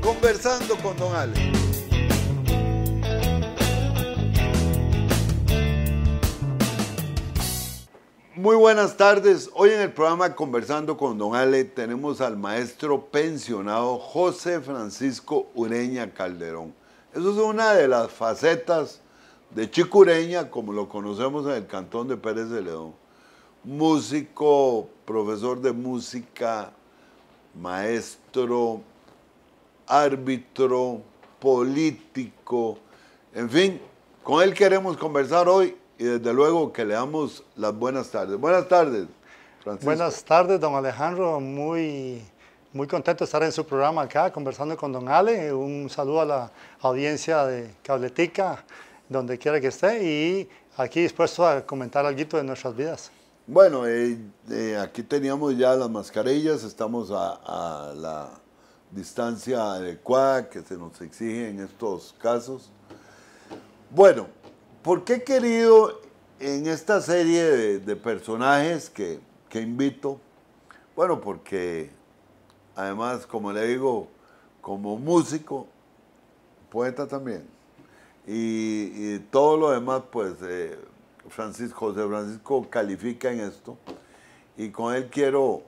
Conversando con Don Ale. Muy buenas tardes. Hoy en el programa Conversando con Don Ale tenemos al maestro pensionado José Francisco Ureña Calderón. Eso es una de las facetas de Chicureña, como lo conocemos en el cantón de Pérez de León. Músico, profesor de música, maestro, árbitro, político, en fin, con él queremos conversar hoy y desde luego que le damos las buenas tardes. Buenas tardes, Francisco. Buenas tardes, don Alejandro. Muy muy contento de estar en su programa acá, conversando con don Ale. Un saludo a la audiencia de Cabletica, donde quiera que esté, y aquí dispuesto a comentar algo de nuestras vidas. Bueno, eh, eh, aquí teníamos ya las mascarillas, estamos a, la distancia adecuada que se nos exige en estos casos. Bueno, ¿por qué he querido en esta serie de, personajes que, que invito? Bueno, porque además, como le digo, como músico, poeta también. Y, todo lo demás, pues eh, Francisco, José Francisco califica en esto. Y con él quiero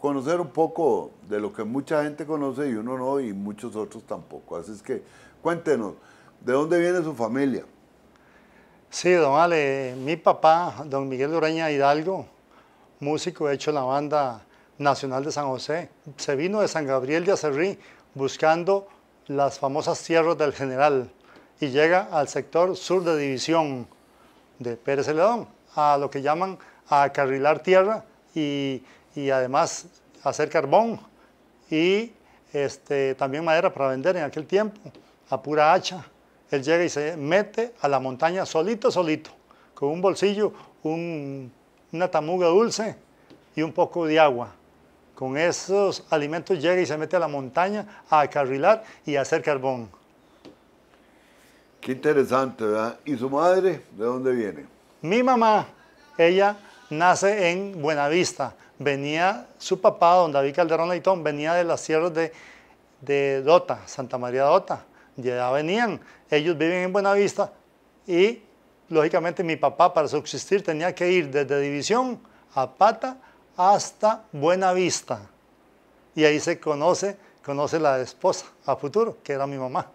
conocer un poco de lo que mucha gente conoce y uno no, y muchos otros tampoco. Así es que cuéntenos, ¿de dónde viene su familia? Sí, don Ale, mi papá, don Miguel Ureña Hidalgo, músico, hecho la banda Nacional de San José. Se vino de San Gabriel de Acerrí buscando las famosas tierras del general y llega al sector sur de división de Pérez Celedón, a lo que llaman a carrilar tierra y, además hacer carbón y este, también madera para vender en aquel tiempo, a pura hacha. Él llega y se mete a la montaña solito, solito, con un bolsillo, una tamuga dulce y un poco de agua con esos alimentos llega y se mete a la montaña a acarrilar y a hacer carbón. Qué interesante, ¿verdad? ¿Y su madre de dónde viene? Mi mamá, ella nace en Buenavista. Venía su papá, don David Calderón Leitón, venía de las sierras de, de Dota, Santa María Dota. Ya venían. Ellos viven en Buenavista y, lógicamente, mi papá para subsistir tenía que ir desde División a Pata hasta Buena Vista. Y ahí se conoce, conoce la esposa a futuro, que era mi mamá.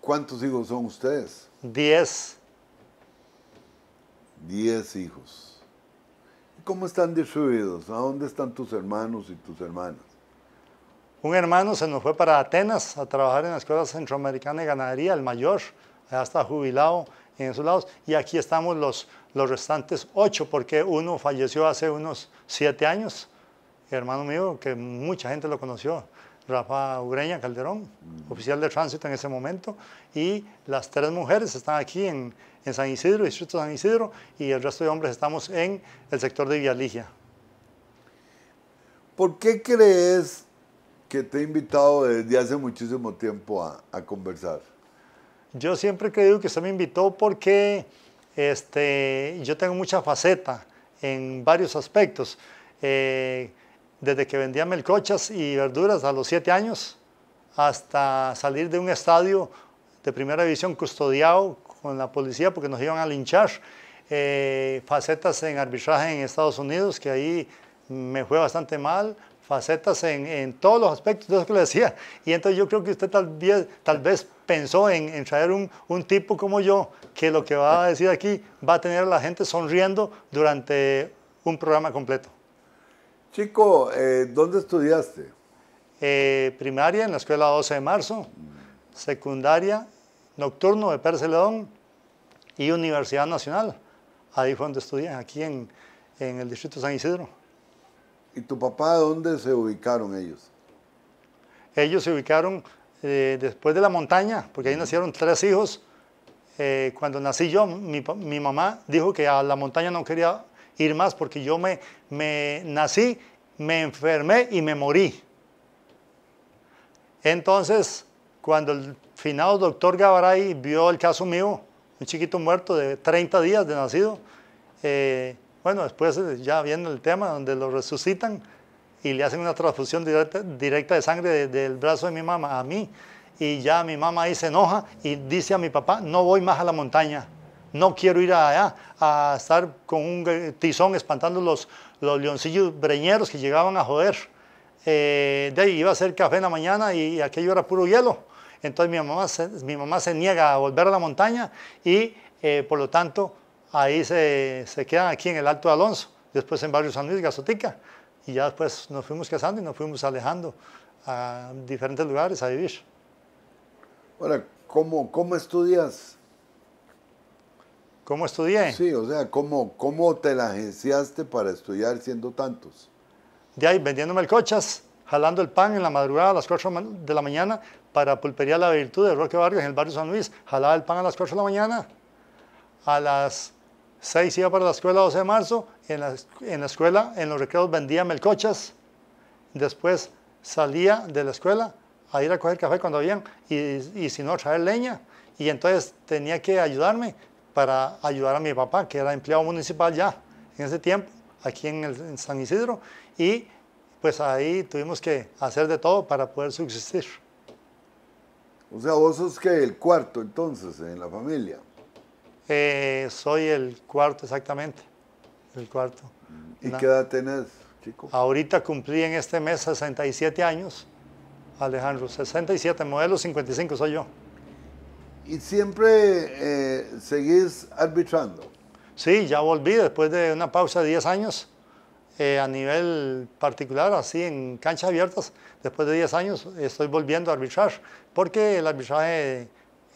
¿Cuántos hijos son ustedes? Diez. Diez hijos. ¿Cómo están distribuidos? ¿A dónde están tus hermanos y tus hermanas? Un hermano se nos fue para Atenas a trabajar en la Escuela Centroamericana de Ganadería, el mayor, ya está jubilado en esos lados. Y aquí estamos los, los restantes ocho, porque uno falleció hace unos siete años, hermano mío, que mucha gente lo conoció. Rafa Ureña Calderón, mm. oficial de tránsito en ese momento, y las tres mujeres están aquí en, San Isidro, Distrito San Isidro, y el resto de hombres estamos en el sector de Vialigia. ¿Por qué crees que te he invitado desde hace muchísimo tiempo a conversar? Yo siempre he creído que usted me invitó porque este, yo tengo mucha faceta en varios aspectos. Eh, desde que vendía melcochas y verduras a los siete años hasta salir de un estadio de primera división custodiado con la policía porque nos iban a linchar. Eh, facetas en arbitraje en Estados Unidos, que ahí me fue bastante mal facetas en, todos los aspectos de lo que le decía. Y entonces yo creo que usted tal vez, tal vez pensó en, traer un, tipo como yo, que lo que va a decir aquí va a tener a la gente sonriendo durante un programa completo. Chico, eh, ¿dónde estudiaste? Eh, primaria en la escuela 12 de marzo, secundaria nocturno de Pérez León y Universidad Nacional. Ahí fue donde estudié, aquí en, en el Distrito de San Isidro. ¿Y tu papá dónde se ubicaron ellos? Ellos se ubicaron eh, después de la montaña, porque ahí nacieron tres hijos. Eh, cuando nací yo, mi, mamá dijo que a la montaña no quería ir más porque yo me, me nací, me enfermé y me morí. Entonces, cuando el finado doctor Gabaray vio el caso mío, un chiquito muerto de 30 días de nacido, eh, bueno, después eh, ya viendo el tema donde lo resucitan y le hacen una transfusión directa, directa de sangre del brazo de mi mamá a mí. Y ya mi mamá ahí se enoja y dice a mi papá, no voy más a la montaña, no quiero ir allá a estar con un tizón espantando los, los leoncillos breñeros que llegaban a joder. Eh, de ahí iba a hacer café en la mañana y aquello era puro hielo. Entonces mi mamá se, mi mamá se niega a volver a la montaña y eh, por lo tanto ahí se, se, quedan aquí en el Alto Alonso, después en Barrio San Luis, Gazotica, y ya después nos fuimos casando y nos fuimos alejando a diferentes lugares a vivir. Ahora, ¿cómo, cómo estudias? ¿Cómo estudié? Sí, o sea, ¿cómo, ¿cómo te la agenciaste para estudiar siendo tantos? De ahí, vendiéndome el cochas, jalando el pan en la madrugada a las 4 de la mañana para Pulpería La Virtud de Roque Barrios en el barrio San Luis. Jalaba el pan a las 4 de la mañana. A las 6 iba para la escuela 12 de marzo, en la, escuela, en los recreos vendía melcochas, después salía de la escuela a ir a coger café cuando habían, y, si no, traer leña, y entonces tenía que ayudarme para ayudar a mi papá, que era empleado municipal ya en ese tiempo, aquí en, en San Isidro, y pues ahí tuvimos que hacer de todo para poder subsistir. O sea, vos sos que el cuarto entonces en la familia. Eh, soy el cuarto, exactamente. El cuarto. ¿Y qué edad tenés, chico? Ahorita cumplí en este mes 67 años, Alejandro. 67, modelo 55 soy yo. ¿Y siempre eh, seguís arbitrando? Sí, ya volví después de una pausa de 10 años eh, a nivel particular, así en canchas abiertas. Después de 10 años estoy volviendo a arbitrar, porque el arbitraje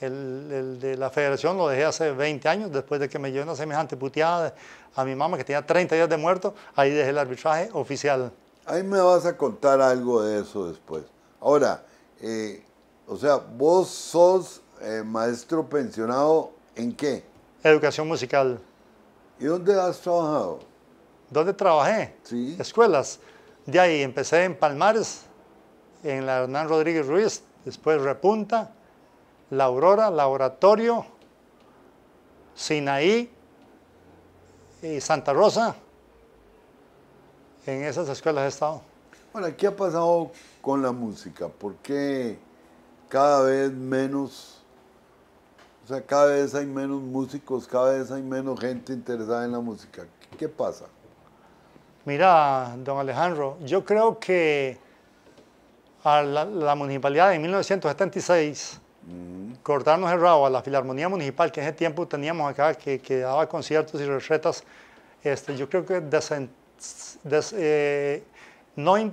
el, de la federación lo dejé hace 20 años, después de que me llevé una semejante puteada a mi mamá que tenía 30 días de muerto, ahí dejé el arbitraje oficial. Ahí me vas a contar algo de eso después. Ahora, eh, o sea, vos sos eh, maestro pensionado en qué? Educación musical. ¿Y dónde has trabajado? ¿Dónde trabajé? Sí. Escuelas. De ahí empecé en Palmares, en la Hernán Rodríguez Ruiz, después Repunta, la Aurora, Laboratorio, Sinaí y Santa Rosa. En esas escuelas he estado. Bueno, ¿qué ha pasado con la música? ¿Por qué cada vez menos, o sea, cada vez hay menos músicos, cada vez hay menos gente interesada en la música? ¿Qué pasa? Mira, don Alejandro, yo creo que a la, la municipalidad en 1976 Mm, cortarnos el rabo a la Filarmonía Municipal, que en ese tiempo teníamos acá, que, daba conciertos y recetas, este, yo creo que eh, no,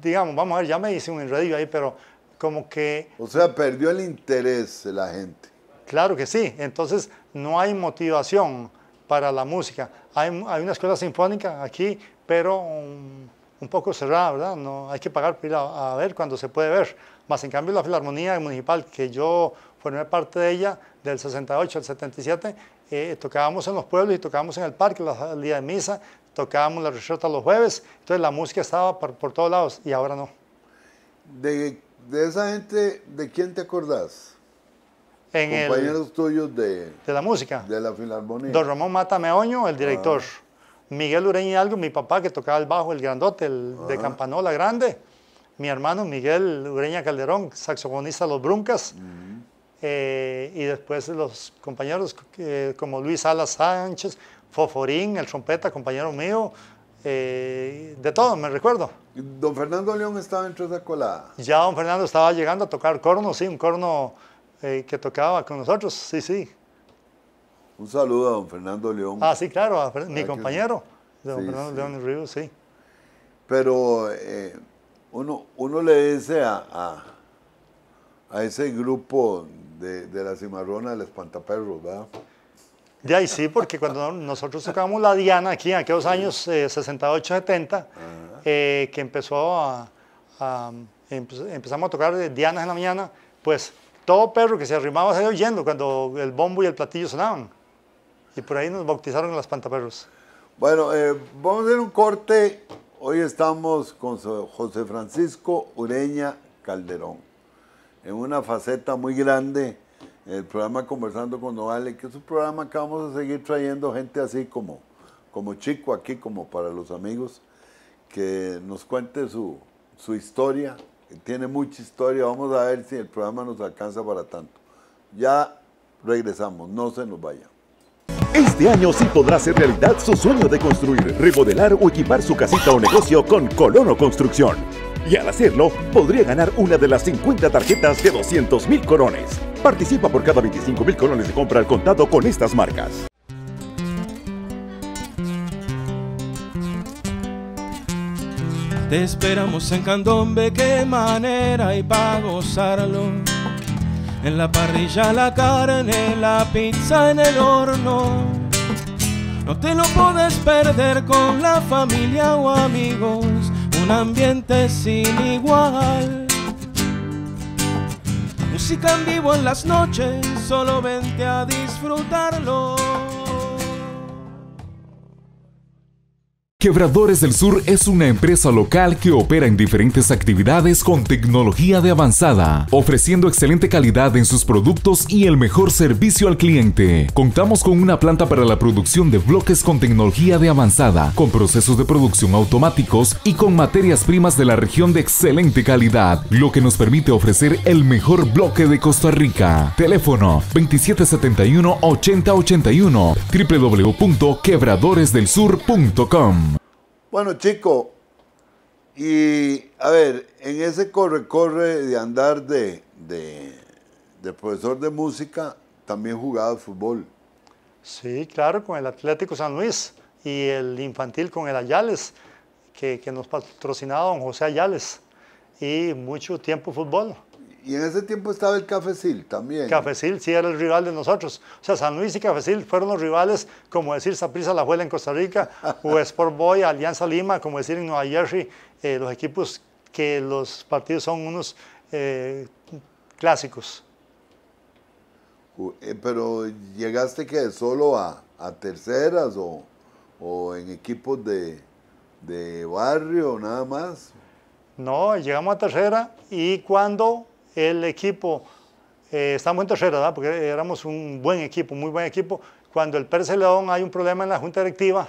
digamos, vamos a ver, ya me hice un enredillo ahí, pero como que... O sea, perdió el interés la gente. Claro que sí, entonces no hay motivación para la música. Hay, hay una escuela sinfónica aquí, pero un, poco cerrada, ¿verdad? No, hay que pagar para ir a ver cuando se puede ver. Más en cambio la Filarmonía Municipal, que yo formé parte de ella del 68 al 77, eh, tocábamos en los pueblos y tocábamos en el parque, la día de misa, tocábamos la receta los jueves, entonces la música estaba por, todos lados y ahora no. De, de, esa gente, ¿de quién te acordás? En Compañeros tuyos de... De la música. De la filarmonía. Don Ramón Mata Meoño, el director. Ah. Miguel Ureña Hidalgo, mi papá que tocaba el bajo, el grandote, el de ah. campanola grande mi hermano Miguel Ureña Calderón, saxofonista de Los Bruncas, eh, y después los compañeros eh, como Luis Alas Sánchez, Foforín, el trompeta, compañero mío, eh, de todo, me recuerdo. ¿Don Fernando León estaba dentro de colada? Ya don Fernando estaba llegando a tocar corno, sí, un corno que tocaba con nosotros, sí, sí. Un saludo a don Fernando León. Ah, sí, claro, mi ah, compañero, don Fernando León Ríos, sí. Pero uno, le dice a, ese grupo de, de la cimarrona del espantaperro ¿verdad? De ahí sí, porque cuando nosotros tocábamos la Diana aquí en aquellos años 68, eh, 70, eh, que empezó a, empezamos a tocar Dianas en la mañana, pues todo perro que se arrimaba salía oyendo cuando el bombo y el platillo sonaban. Y por ahí nos bautizaron las pantaperros. Bueno, eh, vamos a hacer un corte Hoy estamos con José Francisco Ureña Calderón, en una faceta muy grande, el programa Conversando con Noale, que es un programa que vamos a seguir trayendo gente así como, como chico aquí, como para los amigos, que nos cuente su, su historia, que tiene mucha historia, vamos a ver si el programa nos alcanza para tanto. Ya regresamos, no se nos vayan. Este año sí podrá hacer realidad su sueño de construir, remodelar o equipar su casita o negocio con Colono Construcción. Y al hacerlo, podría ganar una de las 50 tarjetas de 200 mil colones Participa por cada 25 mil colones de compra al contado con estas marcas. Te esperamos en Candombe, qué manera y para gozarlo. En la parrilla la carne, la pizza en el horno. No te lo puedes perder con la familia o amigos, un ambiente sin igual. Música en vivo en las noches, solo vente a disfrutarlo. Quebradores del Sur es una empresa local que opera en diferentes actividades con tecnología de avanzada, ofreciendo excelente calidad en sus productos y el mejor servicio al cliente. Contamos con una planta para la producción de bloques con tecnología de avanzada, con procesos de producción automáticos y con materias primas de la región de excelente calidad, lo que nos permite ofrecer el mejor bloque de Costa Rica. Teléfono 2771-8081 www.quebradoresdelsur.com bueno, chico, y a ver, en ese corre-corre de andar de, profesor de música, también jugaba fútbol. Sí, claro, con el Atlético San Luis y el infantil con el Ayales, que, que nos patrocinaba don José Ayales, y mucho tiempo fútbol. Y en ese tiempo estaba el Cafecil también. Cafecil sí era el rival de nosotros. O sea, San Luis y Cafecil fueron los rivales, como decir saprisa La Juela en Costa Rica, o Sport Boy, Alianza Lima, como decir en Nueva Jersey, eh, los equipos que los partidos son unos eh, clásicos. Eh, pero llegaste que solo a, terceras o, o, en equipos de, de barrio, nada más. No, llegamos a tercera y cuando el equipo, eh, está muy en porque éramos un buen equipo, muy buen equipo. Cuando el Pérez León hay un problema en la junta directiva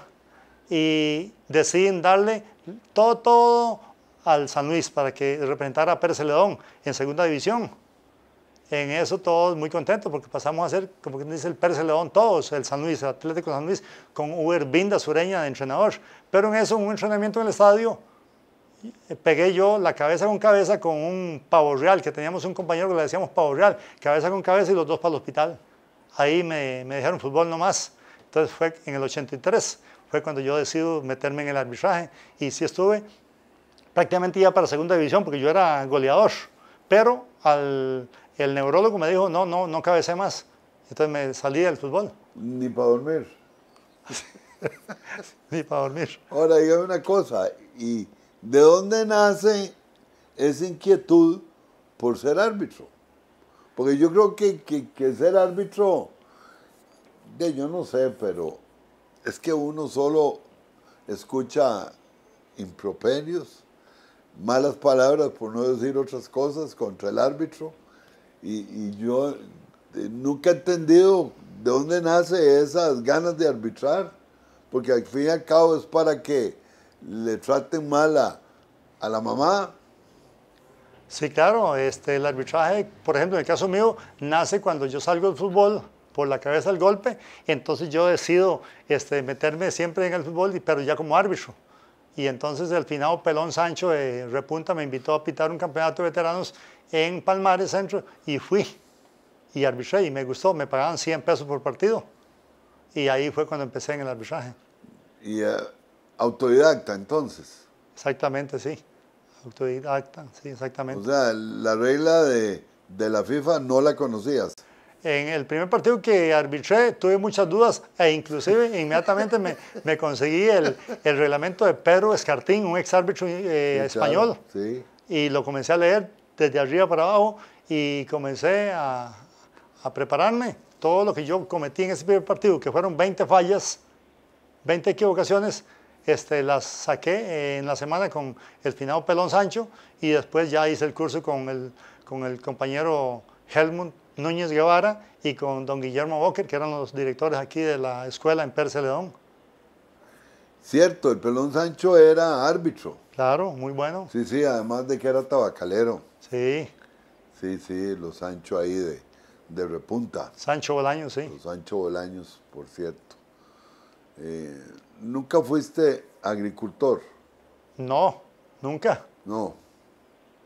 y deciden darle todo, todo al San Luis para que representara a Pérez León en segunda división. En eso todos muy contentos porque pasamos a ser, como dice el Pérez León, todos, el San Luis, el Atlético San Luis, con Uber Binda Sureña de entrenador. Pero en eso, un entrenamiento en el estadio, pegué yo la cabeza con cabeza con un pavo real, que teníamos un compañero que le decíamos pavo real, cabeza con cabeza y los dos para el hospital. Ahí me, me dejaron fútbol nomás. Entonces fue en el 83, fue cuando yo decido meterme en el arbitraje y sí estuve prácticamente ya para segunda división porque yo era goleador, pero al, el neurólogo me dijo, no, no, no cabece más. Entonces me salí del fútbol. Ni para dormir. Ni para dormir. Ahora, dígame una cosa, y ¿De dónde nace esa inquietud por ser árbitro? Porque yo creo que, ser árbitro, de, yo no sé, pero es que uno solo escucha improperios, malas palabras, por no decir otras cosas, contra el árbitro. Y, y yo eh, nunca he entendido de dónde nace esas ganas de arbitrar, porque al fin y al cabo es para que le traten mal a, la mamá. Sí, claro, este, el arbitraje, por ejemplo, en el caso mío, nace cuando yo salgo del fútbol por la cabeza el golpe, entonces yo decido este, meterme siempre en el fútbol, pero ya como árbitro. Y entonces al final Pelón Sancho eh, Repunta me invitó a pitar un campeonato de veteranos en Palmares Centro y fui y arbitré y me gustó, me pagaban 100 pesos por partido. Y ahí fue cuando empecé en el arbitraje. Y eh, Autodidacta, entonces. Exactamente, sí. Autodidacta, sí, exactamente. O sea, la regla de, la FIFA no la conocías. En el primer partido que arbitré tuve muchas dudas e inclusive inmediatamente me, conseguí el, reglamento de Pedro Escartín, un ex árbitro eh, español. sí. Y lo comencé a leer desde arriba para abajo y comencé a, a, prepararme. Todo lo que yo cometí en ese primer partido, que fueron 20 fallas, 20 equivocaciones, este, las saqué en la semana con el finado Pelón Sancho y después ya hice el curso con el, con el compañero Helmut Núñez Guevara y con don Guillermo Walker que eran los directores aquí de la escuela en Perse León. Cierto, el Pelón Sancho era árbitro. Claro, muy bueno. Sí, sí, además de que era tabacalero. Sí. Sí, sí, los Sancho ahí de, de repunta. Sancho Bolaños, sí. Los Sancho Bolaños, por cierto. Eh, ¿Nunca fuiste agricultor? No, nunca. No.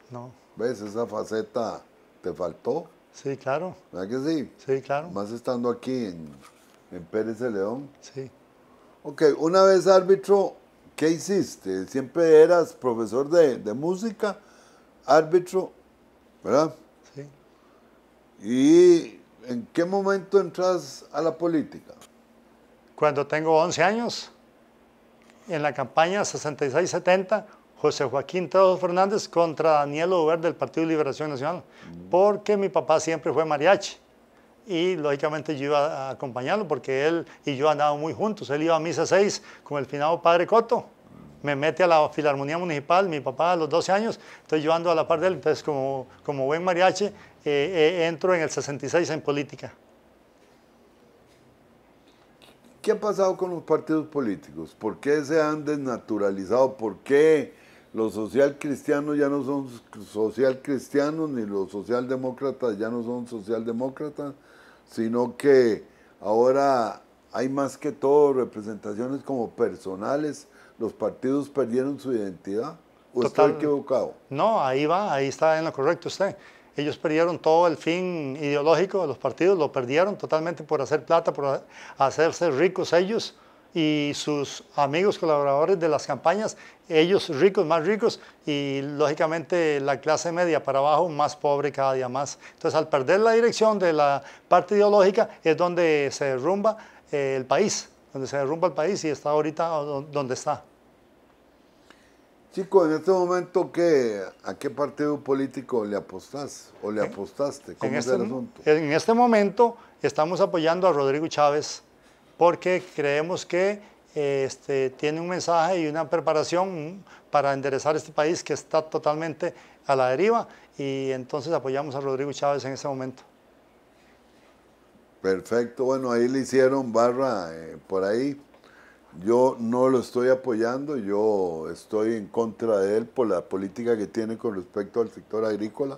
No. ¿Ves? Esa faceta te faltó. Sí, claro. ¿Verdad que sí? Sí, claro. Más estando aquí en, en Pérez de León. Sí. Ok, una vez árbitro, ¿qué hiciste? Siempre eras profesor de, de música, árbitro, ¿verdad? Sí. ¿Y en qué momento entras a la política? Cuando tengo 11 años en la campaña 66-70, José Joaquín todos Fernández contra Daniel Ober del Partido de Liberación Nacional, porque mi papá siempre fue mariachi y lógicamente yo iba a acompañarlo porque él y yo andábamos muy juntos. Él iba a misa 6 con el finado padre Coto, me mete a la Filarmonía Municipal, mi papá a los 12 años, entonces yo ando a la par de él, entonces como, buen mariachi eh, eh, entro en el 66 en política. ¿Qué ha pasado con los partidos políticos? ¿Por qué se han desnaturalizado? ¿Por qué los social ya no son social cristianos, ni los socialdemócratas ya no son socialdemócratas, sino que ahora hay más que todo representaciones como personales? ¿Los partidos perdieron su identidad? ¿O estoy equivocado? No, ahí va, ahí está en lo correcto usted. Ellos perdieron todo el fin ideológico de los partidos, lo perdieron totalmente por hacer plata, por hacerse ricos ellos y sus amigos colaboradores de las campañas, ellos ricos, más ricos, y lógicamente la clase media para abajo más pobre cada día más. Entonces, al perder la dirección de la parte ideológica es donde se derrumba eh, el país, donde se derrumba el país y está ahorita donde está. Chicos, en este momento, ¿qué, ¿a qué partido político le apostás o le apostaste? con este, asunto? En este momento estamos apoyando a Rodrigo Chávez porque creemos que este, tiene un mensaje y una preparación para enderezar este país que está totalmente a la deriva y entonces apoyamos a Rodrigo Chávez en este momento. Perfecto, bueno, ahí le hicieron barra eh, por ahí yo no lo estoy apoyando, yo estoy en contra de él por la política que tiene con respecto al sector agrícola,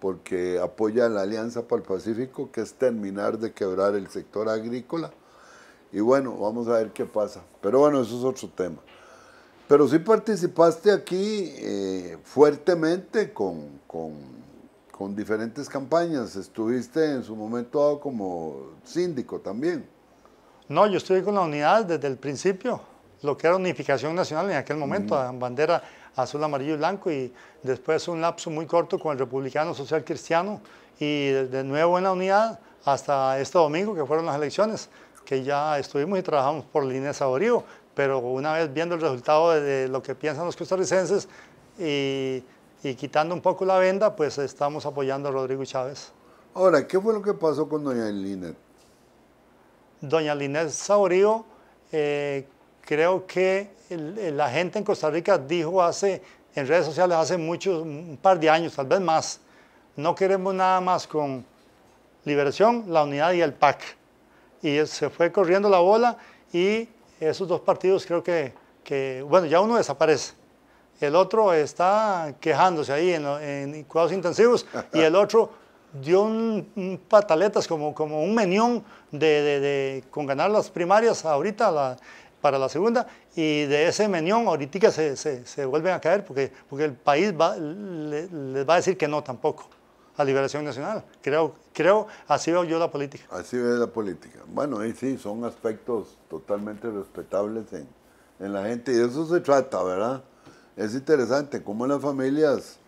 porque apoya la Alianza para el Pacífico, que es terminar de quebrar el sector agrícola. Y bueno, vamos a ver qué pasa. Pero bueno, eso es otro tema. Pero sí participaste aquí eh, fuertemente con, diferentes campañas. Estuviste en su momento como síndico también. No, yo estuve con la unidad desde el principio, lo que era unificación nacional en aquel momento, mm. bandera azul, amarillo y blanco, y después un lapso muy corto con el republicano social cristiano, y de nuevo en la unidad hasta este domingo que fueron las elecciones, que ya estuvimos y trabajamos por Línea Saborío, pero una vez viendo el resultado de lo que piensan los costarricenses y, y quitando un poco la venda, pues estamos apoyando a Rodrigo Chávez. Ahora, ¿qué fue lo que pasó con doña Linet? doña Linés Saurío, eh, creo que la gente en Costa Rica dijo hace, en redes sociales hace muchos, un par de años, tal vez más, no queremos nada más con Liberación, la Unidad y el PAC. Y se fue corriendo la bola y esos dos partidos creo que, bueno, ya uno desaparece el otro está quejándose ahí en, en cuidados intensivos y el otro dio un, pataletas como, como un menión de, de, con ganar las primarias ahorita la, para la segunda y de ese menión ahorita se, se, vuelven a caer porque, porque el país va, les va a decir que no tampoco a Liberación Nacional. Creo, creo, así veo yo la política. Así veo la política. Bueno, ahí sí, son aspectos totalmente respetables en, en la gente y de eso se trata, ¿verdad? Es interesante cómo las familias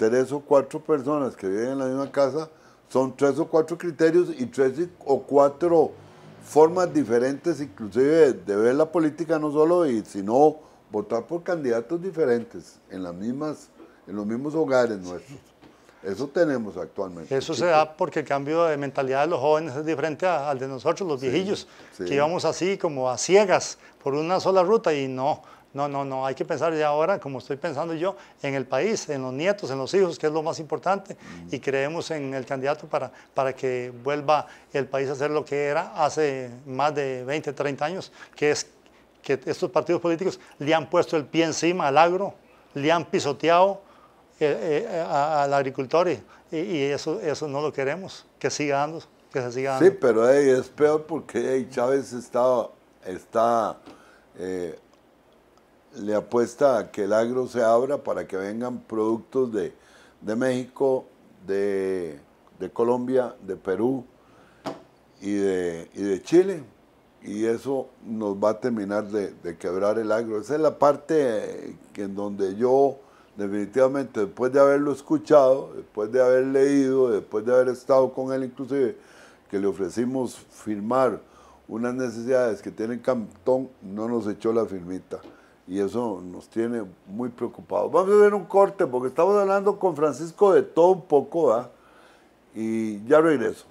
tres o cuatro personas que viven en la misma casa, son tres o cuatro criterios y tres o cuatro formas diferentes inclusive de ver la política no solo y sino votar por candidatos diferentes en las mismas en los mismos hogares nuestros. Eso tenemos actualmente. Eso se da porque el cambio de mentalidad de los jóvenes es diferente al de nosotros, los viejillos, que íbamos así como a ciegas por una sola ruta y no, no, no, no, hay que pensar ya ahora, como estoy pensando yo, en el país, en los nietos, en los hijos, que es lo más importante, y creemos en el candidato para, para que vuelva el país a ser lo que era hace más de 20, 30 años, que es que estos partidos políticos le han puesto el pie encima al agro, le han pisoteado eh, eh, al agricultor y, eso, eso no lo queremos, que siga dando, que se siga Sí, pero es peor porque Chávez está... está eh, le apuesta a que el agro se abra para que vengan productos de, México, de, Colombia, de Perú y de, Chile. Y eso nos va a terminar de, quebrar el agro. Esa es la parte en donde yo definitivamente, después de haberlo escuchado, después de haber leído, después de haber estado con él inclusive, que le ofrecimos firmar unas necesidades que tiene Cantón, no nos echó la firmita y eso nos tiene muy preocupados. Vamos a ver un corte porque estamos hablando con Francisco de todo un poco, ¿verdad? Y ya regreso.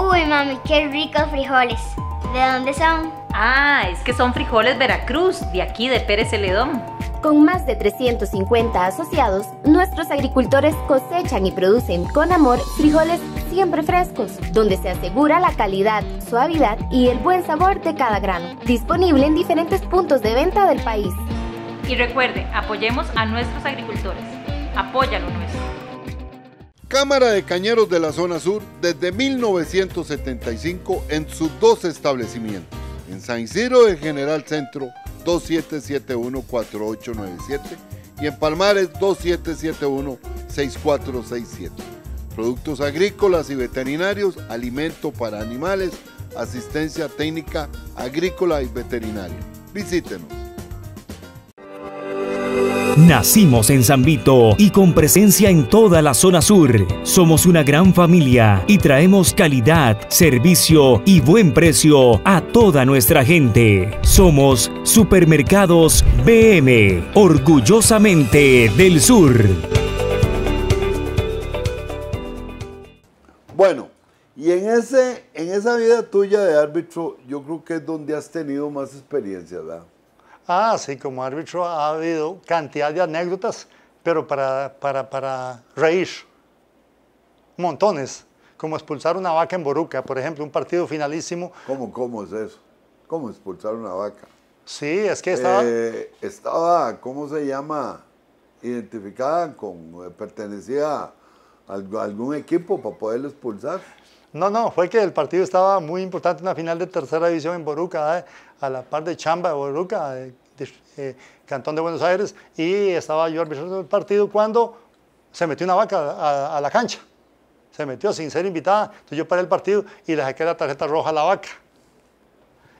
Uy, mami, qué ricos frijoles. ¿De dónde son? Ah, es que son frijoles Veracruz, de aquí de Pérez Celedón. Con más de 350 asociados, nuestros agricultores cosechan y producen con amor frijoles siempre frescos, donde se asegura la calidad, suavidad y el buen sabor de cada grano, disponible en diferentes puntos de venta del país. Y recuerde, apoyemos a nuestros agricultores. Apóyalo nuestro. Cámara de Cañeros de la Zona Sur desde 1975 en sus dos establecimientos, en San Isidro de General Centro 2771-4897 y en Palmares 2771-6467. Productos agrícolas y veterinarios, alimento para animales, asistencia técnica agrícola y veterinaria. Visítenos. Nacimos en Zambito y con presencia en toda la zona sur. Somos una gran familia y traemos calidad, servicio y buen precio a toda nuestra gente. Somos Supermercados BM, orgullosamente del sur. Bueno, y en, ese, en esa vida tuya de árbitro, yo creo que es donde has tenido más experiencia, ¿verdad? Ah, sí, como árbitro ha habido cantidad de anécdotas, pero para, para, reír. Montones. Como expulsar una vaca en Boruca, por ejemplo, un partido finalísimo. ¿Cómo, cómo es eso? ¿Cómo expulsar una vaca? Sí, es que estaba. Eh, estaba, ¿cómo se llama? Identificada con. Eh, pertenecía a algún equipo para poderlo expulsar. No, no, fue que el partido estaba muy importante, una final de tercera división en Boruca, ¿eh? a la par de Chamba de Boruca, eh, Cantón de Buenos Aires, y estaba yo arbitrando el partido cuando se metió una vaca a, la cancha. Se metió sin ser invitada. Entonces yo paré el partido y le saqué la tarjeta roja a la vaca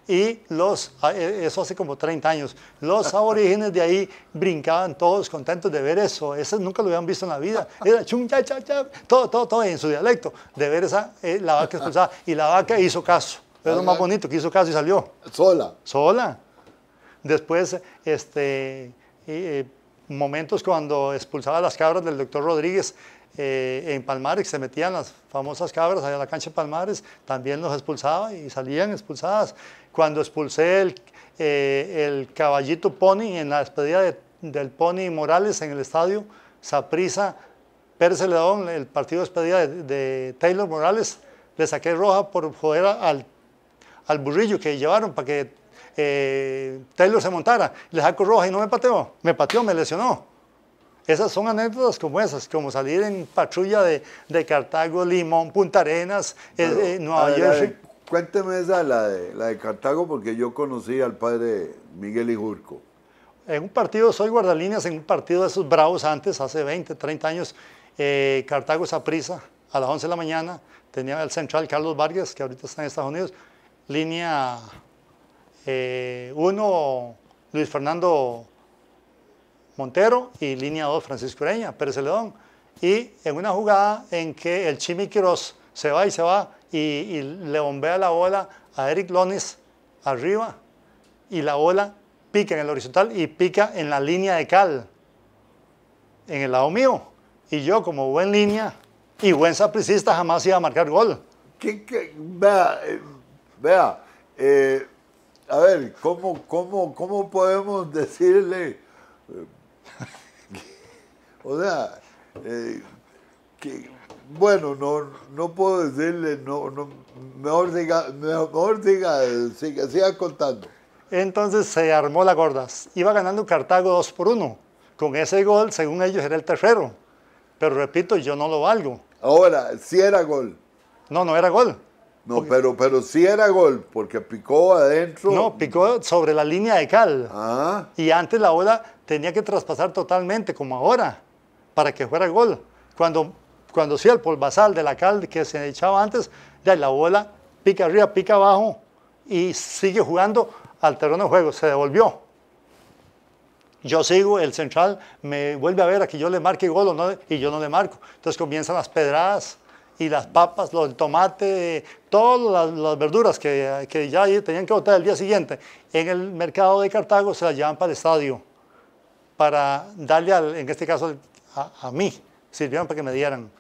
y los, e, eso hace como 30 años, los aborígenes de ahí brincaban todos contentos de ver eso, eso nunca lo habían visto en la vida, era chum, cha, cha, cha, todo, todo, todo en su dialecto, de ver esa, eh, la vaca expulsada, y la vaca hizo caso, es lo más bonito, que hizo caso y salió. Sola. Sola. Después, este, eh, momentos cuando expulsaba las cabras del doctor Rodríguez eh, en Palmares, se metían las famosas cabras allá en la cancha de Palmares, también los expulsaba y salían expulsadas. Cuando expulsé el, eh, caballito Pony en la despedida del Pony Morales en el estadio, Saprisa, Pérez León, el partido de despedida de, Taylor Morales, le saqué roja por joder al, al burrillo que llevaron para que eh, Taylor se montara, le saco roja y no me pateó, me pateó, me lesionó. Esas son anécdotas como esas, como salir en patrulla de, Cartago, Limón, Punta Arenas, eh, eh, Nueva York. Cuénteme esa, la de, Cartago, porque yo conocí al padre Miguel Ijurco. En un partido, soy guardalíneas, en un partido de esos bravos antes, hace 20, 30 años, eh, Cartago prisa, a las 11 de la mañana, tenía el central Carlos Vargas, que ahorita está en Estados Unidos, línea eh, uno Luis Fernando Montero y línea 2 Francisco Ureña, Pérez Celedón. Y en una jugada en que el Chimi Quiroz se va y se va y, le bombea la bola a Eric Lones arriba y la bola pica en el horizontal y pica en la línea de cal, en el lado mío. Y yo como buen línea y buen sapricista jamás iba a marcar gol. vea, eh, vea, eh, a ver, ¿cómo, cómo, cómo podemos decirle? Eh, o sea, eh, bueno, no, no puedo decirle, no, no, mejor siga, mejor siga, siga contando. Entonces se armó la gordas. Iba ganando Cartago 2 por 1. Con ese gol, según ellos, era el tercero. Pero repito, yo no lo valgo. Ahora, si era gol. No, no era gol. No, pero, pero sí era gol, porque picó adentro. No, picó sobre la línea de cal. Ah. Y antes la bola tenía que traspasar totalmente, como ahora, para que fuera gol. Cuando, cuando sí, el polvazal de la cal que se echaba antes, ya la bola pica arriba, pica abajo y sigue jugando al terreno de juego. Se devolvió. Yo sigo, el central me vuelve a ver a que yo le marque gol no, y yo no le marco. Entonces comienzan las pedradas y las papas, los tomate, todas las, verduras que, ya tenían que botar el día siguiente, en el mercado de Cartago se las llevan para el estadio, para darle, al, en este caso, a, mí, sirvieron para que me dieran.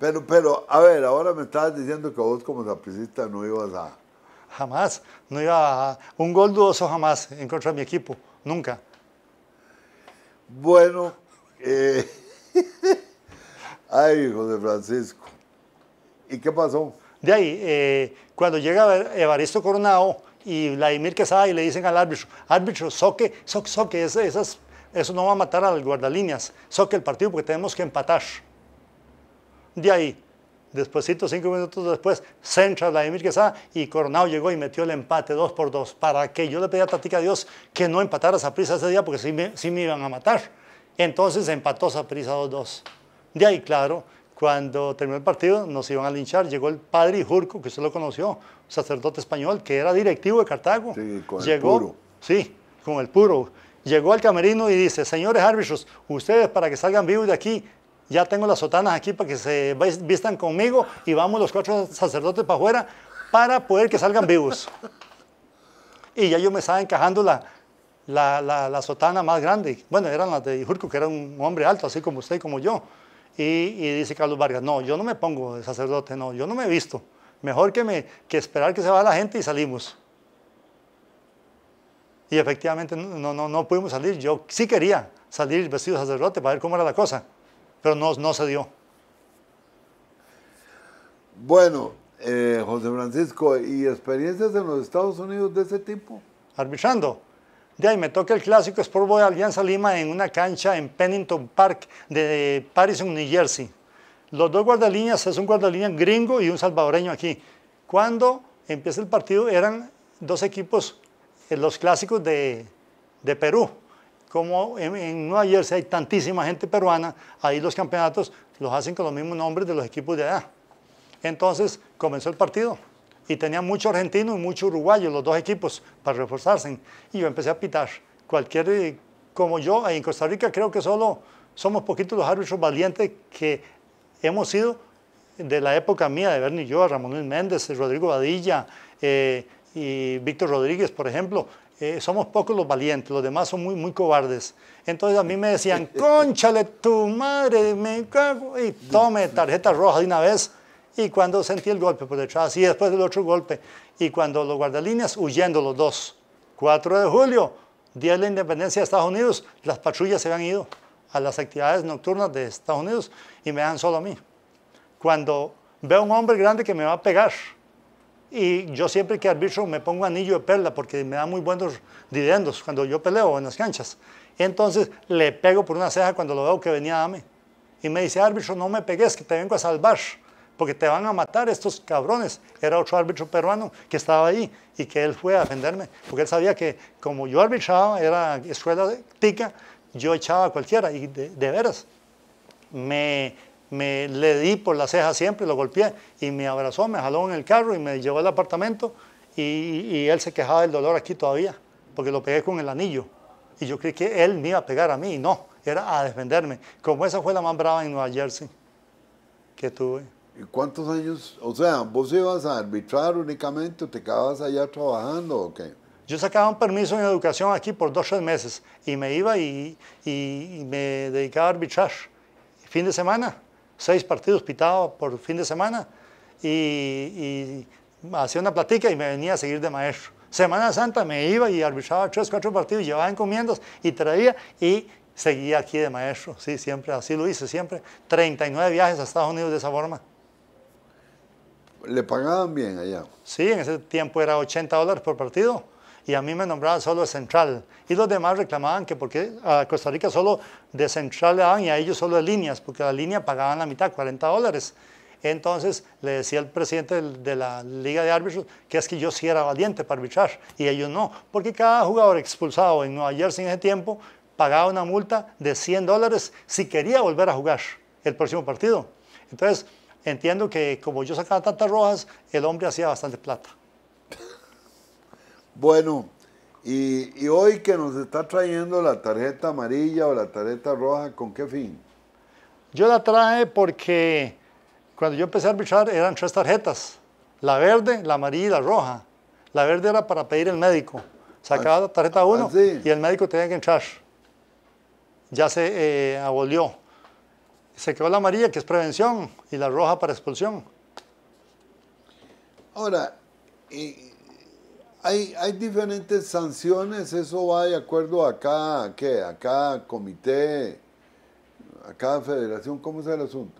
Pero, pero, a ver, ahora me estabas diciendo que vos como zapicista no ibas a... Jamás, no iba a... Un gol dudoso jamás en contra de mi equipo, nunca. Bueno, eh, Ay, hijo de Francisco. ¿Y qué pasó? De ahí, eh, cuando llega Evaristo Coronado y Vladimir Quesada y le dicen al árbitro, árbitro, soque, soque, soque, eso no va a matar al guardalíneas, soque el partido porque tenemos que empatar. De ahí, despuésito, cinco minutos después, centra Vladimir Quesada y Coronao llegó y metió el empate dos por dos. ¿Para que Yo le pedí a a Dios que no empatara esa prisa ese día porque sí me, iban a matar. Entonces empató esa prisa 2-2. De ahí, claro, cuando terminó el partido nos iban a linchar, llegó el padre Jurco, que usted lo conoció, sacerdote español, que era directivo de Cartago. Sí, con el puro. Sí, con el puro. Llegó al camerino y dice, señores árbitros, ustedes para que salgan vivos de aquí, ya tengo las sotanas aquí para que se vistan conmigo y vamos los cuatro sacerdotes para afuera para poder que salgan vivos. Y ya yo me estaba encajando la, la, la sotana más grande. Bueno, eran las de Jurco, que era un hombre alto, así como usted y como yo. Y, dice Carlos Vargas, no, yo no me pongo de sacerdote, no, yo no me he visto. Mejor que, me, que esperar que se vaya la gente y salimos. Y efectivamente no, no, no pudimos salir. Yo sí quería salir vestido de sacerdote para ver cómo era la cosa, pero no, no se dio. Bueno, eh, José Francisco, ¿y experiencias en los Estados Unidos de ese tipo? Arbitrando. De ahí me toca el clásico Sport Boy Alianza Lima en una cancha en Pennington Park de Paris, New Jersey. Los dos guardalíneas es un guardalínea gringo y un salvadoreño aquí. Cuando empieza el partido eran dos equipos, eh, los clásicos de, de Perú. Como en, en, Nueva Jersey hay tantísima gente peruana, ahí los campeonatos los hacen con los mismos nombres de los equipos de allá. Entonces comenzó el partido y tenía mucho argentino y mucho uruguayo, los dos equipos, para reforzarse. Y yo empecé a pitar. Cualquier, eh, como yo, en Costa Rica creo que solo somos poquitos los árbitros valientes que hemos sido de la época mía, de Bernie yo, Ramón Luis Méndez, eh, Rodrigo Badilla eh, y Víctor Rodríguez, por ejemplo. somos pocos los valientes, los demás son muy, muy cobardes. Entonces a mí me decían, conchale tu madre, me cago, y tome tarjeta roja de una vez y cuando sentí el golpe por detrás y después del otro golpe y cuando los guardalíneas huyendo los dos. 4 de julio, día de la independencia de Estados Unidos, las patrullas se habían ido a las actividades nocturnas de Estados Unidos y me dan solo a mí. Cuando veo a un hombre grande que me va a pegar y yo siempre que arbitro me pongo anillo de perla porque me da muy buenos dividendos cuando yo peleo en las canchas. Entonces le pego por una ceja cuando lo veo que venía a mí. Y me dice, árbitro, no me pegues, que te vengo a salvar porque te van a matar estos cabrones. Era otro árbitro peruano que estaba ahí y que él fue a defenderme, porque él sabía que como yo arbitraba, era escuela tica, yo echaba a cualquiera y de, veras. Me, le di por la ceja siempre, lo golpeé y me abrazó, me jaló en el carro y me llevó al apartamento y, y, él se quejaba del dolor aquí todavía, porque lo pegué con el anillo y yo creí que él me iba a pegar a mí no, era a defenderme, como esa fue la más brava en Nueva Jersey que tuve. ¿Y cuántos años? O sea, ¿vos ibas a arbitrar únicamente o te acabas allá trabajando o qué? Yo sacaba un permiso en educación aquí por dos o tres meses y me iba y, me dedicaba a arbitrar. Fin de semana, seis partidos pitaba por fin de semana y, hacía una platica y me venía a seguir de maestro. Semana Santa me iba y arbitraba tres, cuatro partidos, llevaba encomiendas y traía y seguía aquí de maestro. Sí, siempre, así lo hice, siempre. 39 viajes a Estados Unidos de esa forma. ¿Le pagaban bien allá? Sí, en ese tiempo era 80 dólares por partido y a mí me nombraban solo central. Y los demás reclamaban que porque a Costa Rica solo de central le daban y a ellos solo de líneas, porque la línea pagaban la mitad, 40 dólares. Entonces le decía el presidente de la Liga de Árbitros que es que yo sí era valiente para arbitrar y ellos no, porque cada jugador expulsado en Nueva Jersey en ese tiempo pagaba una multa de 100 dólares si quería volver a jugar el próximo partido. Entonces, entiendo que como yo sacaba tantas rojas, el hombre hacía bastante plata. Bueno, y, hoy que nos está trayendo la tarjeta amarilla o la tarjeta roja, ¿con qué fin? Yo la traje porque cuando yo empecé a arbitrar eran tres tarjetas, la verde, la amarilla y la roja. La verde era para pedir el médico, sacaba ah, la tarjeta uno ah, y el médico tenía que entrar. Ya se eh, abolió se quedó la amarilla, que es prevención, y la roja para expulsión. Ahora, eh, hay, diferentes sanciones, eso va de acuerdo ¿qué? a cada comité, a cada federación, ¿cómo es el asunto?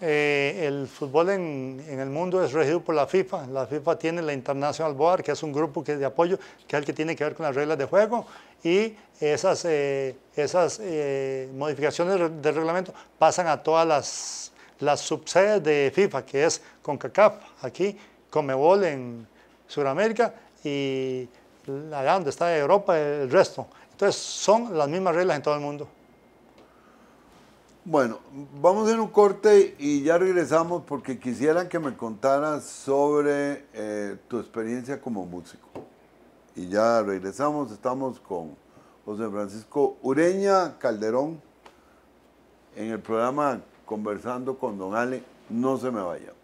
Eh, el fútbol en, el mundo es regido por la FIFA. La FIFA tiene la International Board, que es un grupo que, de apoyo, que es el que tiene que ver con las reglas de juego y esas, eh, eh, modificaciones del reglamento pasan a todas las, las subsedes de FIFA, que es CONCACAF, aquí, COMEBOL en Sudamérica y allá donde está Europa, el resto. Entonces son las mismas reglas en todo el mundo. Bueno, vamos en un corte y ya regresamos porque quisieran que me contaras sobre eh, tu experiencia como músico. Y ya regresamos, estamos con José Francisco Ureña Calderón en el programa Conversando con Don Ale. No se me vaya.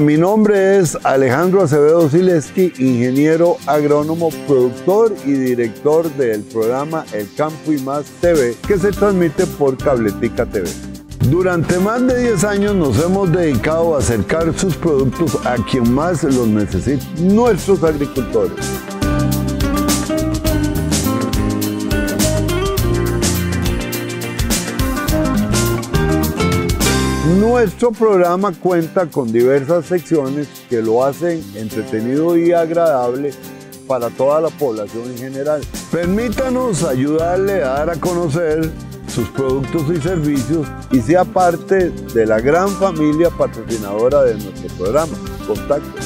mi nombre es Alejandro Acevedo Sileski, ingeniero agrónomo, productor y director del programa El Campo y Más TV, que se transmite por Cabletica TV. Durante más de 10 años nos hemos dedicado a acercar sus productos a quien más los necesita, nuestros agricultores. Nuestro programa cuenta con diversas secciones que lo hacen entretenido y agradable para toda la población en general. Permítanos ayudarle a dar a conocer sus productos y servicios y sea parte de la gran familia patrocinadora de nuestro programa. Contacto.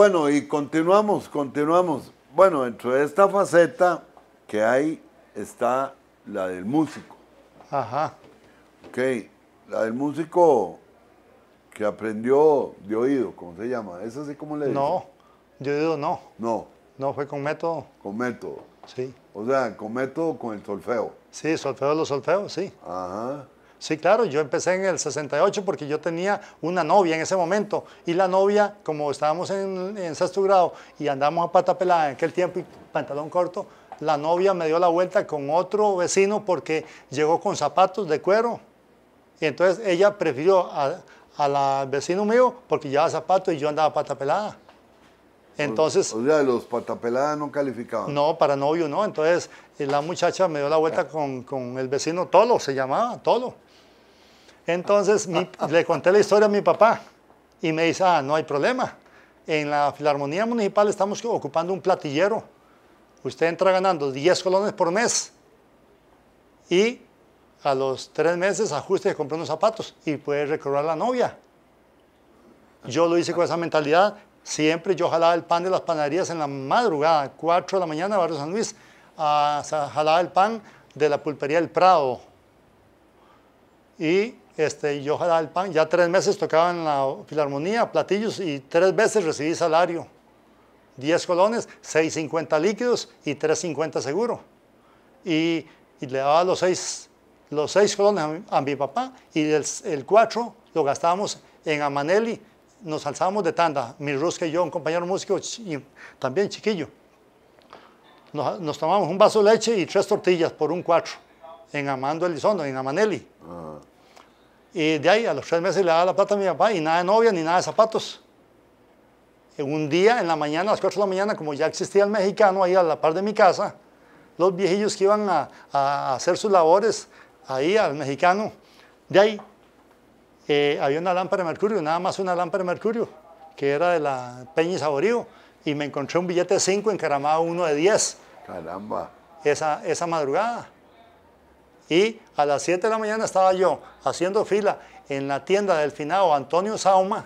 Bueno, y continuamos, continuamos. Bueno, dentro de esta faceta que hay está la del músico. Ajá. Ok, la del músico que aprendió de oído, ¿cómo se llama? ¿Es así como le No, de oído no. No. No, fue con método. Con método. Sí. O sea, con método con el solfeo. Sí, solfeo de los solfeos, sí. Ajá. Sí, claro, yo empecé en el 68 porque yo tenía una novia en ese momento y la novia, como estábamos en, en sexto grado y andamos a pata pelada en aquel tiempo y pantalón corto, la novia me dio la vuelta con otro vecino porque llegó con zapatos de cuero. Y entonces ella prefirió al vecino mío porque llevaba zapatos y yo andaba pata pelada. Entonces, o sea, los patapeladas no calificaban. No, para novio no. Entonces, eh, la muchacha me dio la vuelta con, con el vecino Tolo, se llamaba Tolo. Entonces le conté la historia a mi papá y me dice, ah, no hay problema. En la Filarmonía Municipal estamos ocupando un platillero. Usted entra ganando 10 colones por mes y a los tres meses ajuste y comprar unos zapatos y puede recorrer la novia. Yo lo hice con esa mentalidad. Siempre yo jalaba el pan de las panaderías en la madrugada, 4 de la mañana, Barrio San Luis. jalaba el pan de la pulpería del Prado. Y este, y yo jalaba el pan. Ya tres meses tocaba en la filarmonía, platillos, y tres veces recibí salario. 10 colones, 6.50 líquidos y 3.50 seguro. Y, le daba los 6 los seis colones a mi, papá y el, cuatro lo gastábamos en Amanelli, nos alzábamos de tanda, mi Rusca y yo, un compañero músico también chiquillo. Nos, tomábamos un vaso de leche y tres tortillas por un cuatro. en Amando Elizondo, en Amanelli. Ah. Y de ahí, a los tres meses le daba la plata a mi papá y nada de novia ni nada de zapatos. En un día, en la mañana, a las 4 de la mañana, como ya existía el mexicano ahí a la par de mi casa, los viejillos que iban a, hacer sus labores ahí al mexicano, de ahí eh, había una lámpara de mercurio, nada más una lámpara de mercurio, que era de la Peña y Saborío, y me encontré un billete de 5 encaramado uno de 10. Caramba. esa madrugada. Y a las 7 de la mañana estaba yo haciendo fila en la tienda del finado Antonio Sauma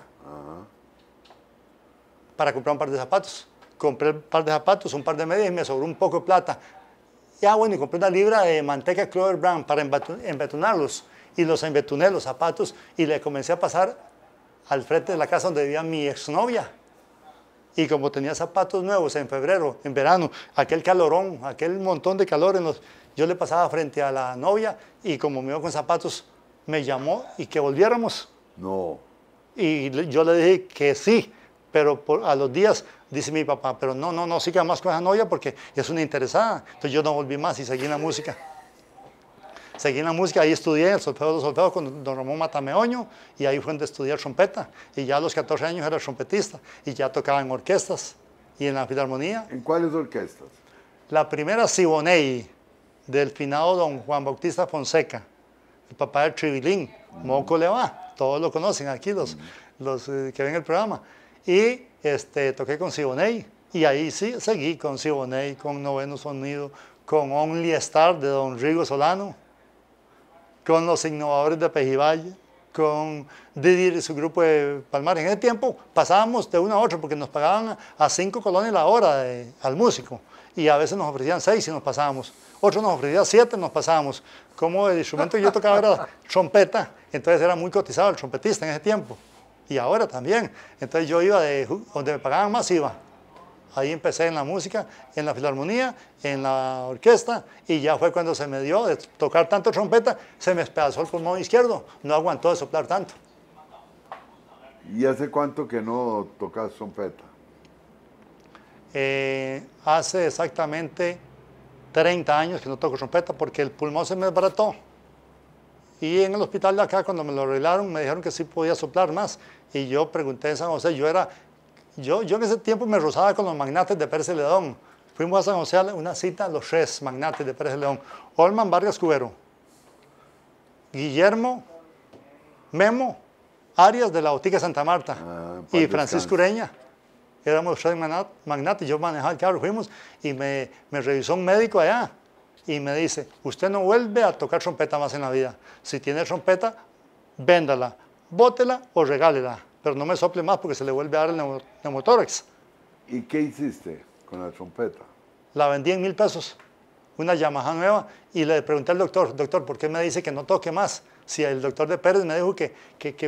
para comprar un par de zapatos. Compré un par de zapatos, un par de medias y me sobró un poco de plata. Ya bueno, y compré una libra de manteca Clover Brown para embetunarlos. Y los embetuné los zapatos y le comencé a pasar al frente de la casa donde vivía mi exnovia. Y como tenía zapatos nuevos en febrero, en verano, aquel calorón, aquel montón de calor en los yo le pasaba frente a la novia y como me iba con zapatos, me llamó y que volviéramos. No. Y yo le dije que sí, pero a los días dice mi papá, pero no, no, no siga más con esa novia porque es una interesada. Entonces yo no volví más y seguí en la música. Seguí en la música, ahí estudié el solfeo de los solfeos con don Ramón Matameoño y ahí fue donde estudié trompeta. Y ya a los 14 años era trompetista y ya tocaba en orquestas y en la filarmonía. ¿En cuáles orquestas? La primera, Siboney, del finado don Juan Bautista Fonseca, el papá del Tribilín, Moco le todos lo conocen aquí los, eh, que ven el programa. Y este, toqué con Siboney, y ahí sí seguí con Siboney, con Noveno Sonido, con Only Star de don Rigo Solano, con los innovadores de Pejiballe, con Didier y su grupo de Palmar. En ese tiempo pasábamos de uno a otro porque nos pagaban a cinco colones la hora al músico y a veces nos ofrecían seis si nos pasábamos otro nos ofrecía siete, nos pasábamos. Como el instrumento que yo tocaba era trompeta, entonces era muy cotizado el trompetista en ese tiempo. Y ahora también. Entonces yo iba de donde me pagaban más, iba. Ahí empecé en la música, en la filarmonía, en la orquesta, y ya fue cuando se me dio de tocar tanto trompeta, se me espedazó el pulmón izquierdo, no aguantó de soplar tanto. ¿Y hace cuánto que no tocas trompeta? Eh, hace exactamente 30 años que no toco trompeta porque el pulmón se me desbarató. Y en el hospital de acá, cuando me lo arreglaron, me dijeron que sí podía soplar más. Y yo pregunté en San José, yo era, yo, yo en ese tiempo me rozaba con los magnates de Pérez León. Fuimos a San José a una cita, los tres magnates de Pérez León. Olman Vargas Cubero, Guillermo, Memo, Arias de la Botica Santa Marta ah, y Francisco Ureña éramos tres magnates, yo manejaba el carro, fuimos y me, revisó un médico allá y me dice, usted no vuelve a tocar trompeta más en la vida. Si tiene trompeta, véndala, bótela o regálela, pero no me sople más porque se le vuelve a dar el neumotórax. ¿Y qué hiciste con la trompeta? La vendí en mil pesos, una Yamaha nueva, y le pregunté al doctor, doctor, ¿por qué me dice que no toque más? Si el doctor de Pérez me dijo que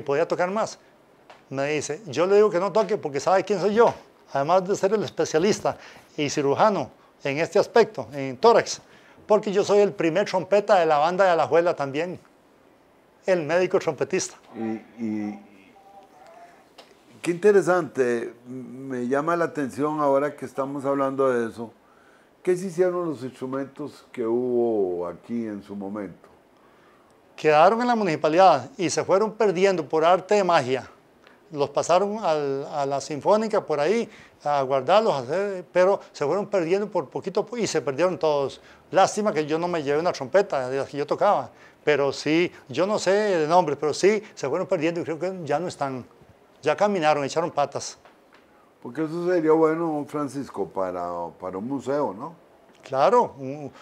podía tocar más me dice, yo le digo que no toque porque sabe quién soy yo, además de ser el especialista y cirujano en este aspecto, en tórax, porque yo soy el primer trompeta de la banda de Alajuela también, el médico trompetista. Y, qué interesante, me llama la atención ahora que estamos hablando de eso, ¿qué se hicieron los instrumentos que hubo aquí en su momento? Quedaron en la municipalidad y se fueron perdiendo por arte de magia los pasaron a la Sinfónica por ahí a guardarlos, pero se fueron perdiendo por poquito y se perdieron todos. Lástima que yo no me llevé una trompeta de las que yo tocaba, pero sí, yo no sé de nombre pero sí se fueron perdiendo y creo que ya no están. Ya caminaron, echaron patas. Porque eso sería bueno, Francisco, para, para un museo, ¿no? Claro, un,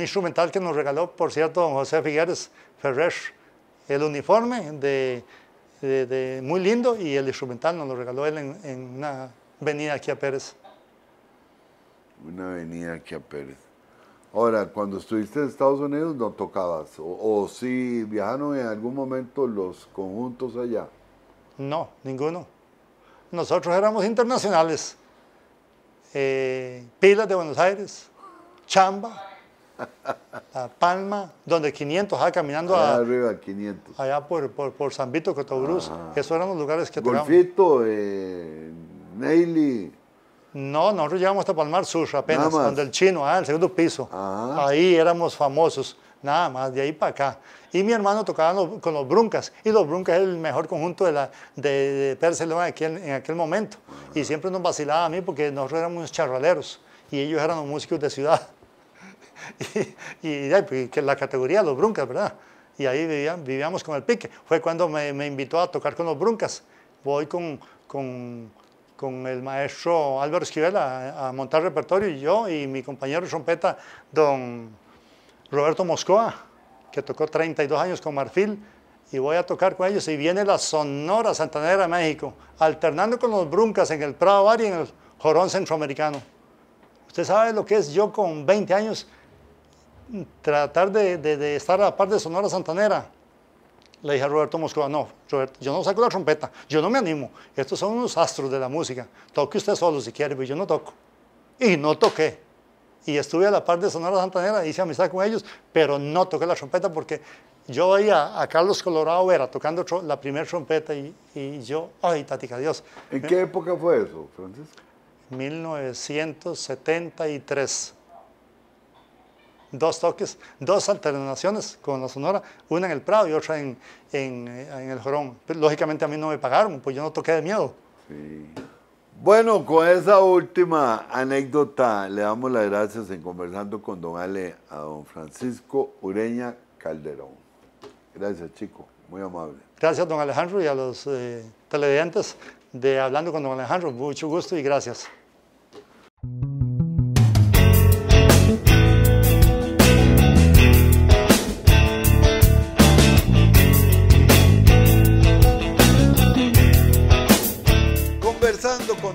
instrumental que nos regaló, por cierto, José Figueres Ferrer, el uniforme de, muy lindo y el instrumental nos lo regaló él en, una venida aquí a Pérez. Una venida aquí a Pérez. Ahora, cuando estuviste en Estados Unidos no tocabas, o, si viajaron en algún momento los conjuntos allá. No, ninguno. Nosotros éramos internacionales. Eh, pilas de Buenos Aires, Chamba, Palma, donde 500, ah, caminando allá arriba, 500. Allá por, por, por San Vito, Cotobruz. Ah. Esos eran los lugares que Golfito, eh, Neily. No, nosotros llegamos hasta Palmar Sur apenas, donde el chino, ah, el segundo piso. Ah. Ahí éramos famosos, nada más, de ahí para acá. Y mi hermano tocaba con los Bruncas, y los Bruncas es el mejor conjunto de, la, de, de en aquel, momento. Y ah. siempre nos vacilaba a mí porque nosotros éramos charraleros y ellos eran los músicos de ciudad. y, pues, que la categoría los Bruncas, ¿verdad? Y ahí vivíamos con el pique. Fue cuando me, invitó a tocar con los Bruncas. Voy con, con, con el maestro Álvaro Esquivel a, montar repertorio y yo y mi compañero de trompeta, don Roberto Moscoa, que tocó 32 años con Marfil, y voy a tocar con ellos. Y viene la Sonora Santanera de México, alternando con los Bruncas en el Prado Bar y en el Jorón Centroamericano. Usted sabe lo que es yo con 20 años tratar de, de, estar a la par de Sonora Santanera. Le dije a Roberto Moscova, no, Roberto, yo no saco la trompeta, yo no me animo, estos son unos astros de la música, toque usted solo si quiere, pero pues yo no toco. Y no toqué. Y estuve a la par de Sonora Santanera, hice amistad con ellos, pero no toqué la trompeta porque yo veía a Carlos Colorado Vera tocando la primera trompeta y, yo, ay, tática, Dios. ¿En qué época fue eso, Francisco? 1973 dos toques, dos alternaciones con la Sonora, una en el Prado y otra en, el Jorón. Pues, lógicamente a mí no me pagaron, pues yo no toqué de miedo. Bueno, con esa última anécdota le damos las gracias en conversando con don Ale a don Francisco Ureña Calderón. Gracias, chico, muy amable. Gracias, don Alejandro, y a los eh, televidentes de Hablando con don Alejandro. Mucho gusto y gracias.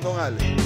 Don Ale.